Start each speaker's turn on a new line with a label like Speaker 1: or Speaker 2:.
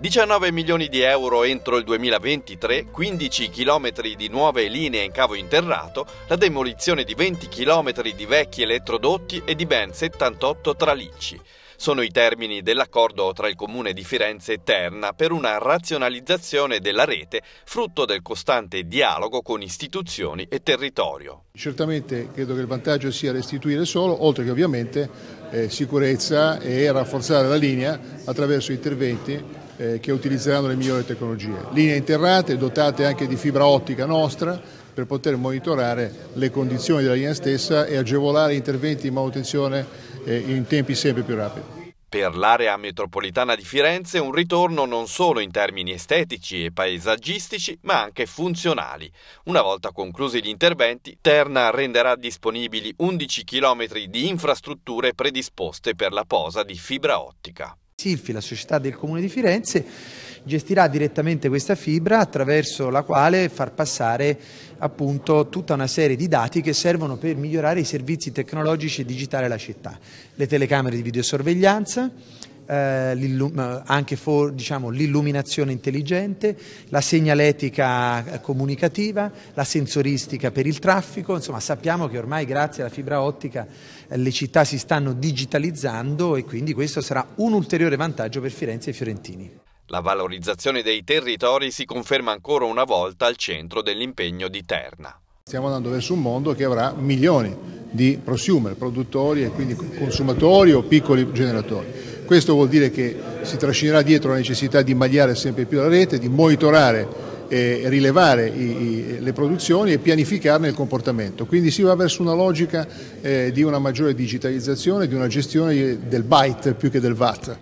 Speaker 1: 19 milioni di euro entro il 2023, 15 km di nuove linee in cavo interrato, la demolizione di 20 km di vecchi elettrodotti e di ben 78 tralicci. Sono i termini dell'accordo tra il Comune di Firenze e Terna per una razionalizzazione della rete, frutto del costante dialogo con istituzioni e territorio.
Speaker 2: Certamente credo che il vantaggio sia restituire solo, oltre che ovviamente eh, sicurezza e rafforzare la linea attraverso interventi eh, che utilizzeranno le migliori tecnologie. Linee interrate dotate anche di fibra ottica nostra per poter monitorare le condizioni della linea stessa e agevolare interventi in manutenzione in tempi sempre più rapidi.
Speaker 1: Per l'area metropolitana di Firenze un ritorno non solo in termini estetici e paesaggistici, ma anche funzionali. Una volta conclusi gli interventi, Terna renderà disponibili 11 km di infrastrutture predisposte per la posa di fibra ottica.
Speaker 3: Silfi, la società del Comune di Firenze, gestirà direttamente questa fibra attraverso la quale far passare appunto tutta una serie di dati che servono per migliorare i servizi tecnologici e digitali alla città. Le telecamere di videosorveglianza, eh, eh, anche for, diciamo, l'illuminazione intelligente, la segnaletica comunicativa, la sensoristica per il traffico, insomma sappiamo che ormai grazie alla fibra ottica eh, le città si stanno digitalizzando e quindi questo sarà un ulteriore vantaggio per Firenze e i fiorentini.
Speaker 1: La valorizzazione dei territori si conferma ancora una volta al centro dell'impegno di
Speaker 2: Terna. Stiamo andando verso un mondo che avrà milioni di prosumer, produttori e quindi consumatori o piccoli generatori. Questo vuol dire che si trascinerà dietro la necessità di magliare sempre più la rete, di monitorare e rilevare i, i, le produzioni e pianificarne il comportamento. Quindi si va verso una logica eh, di una maggiore digitalizzazione, di una gestione del byte più che del VAT.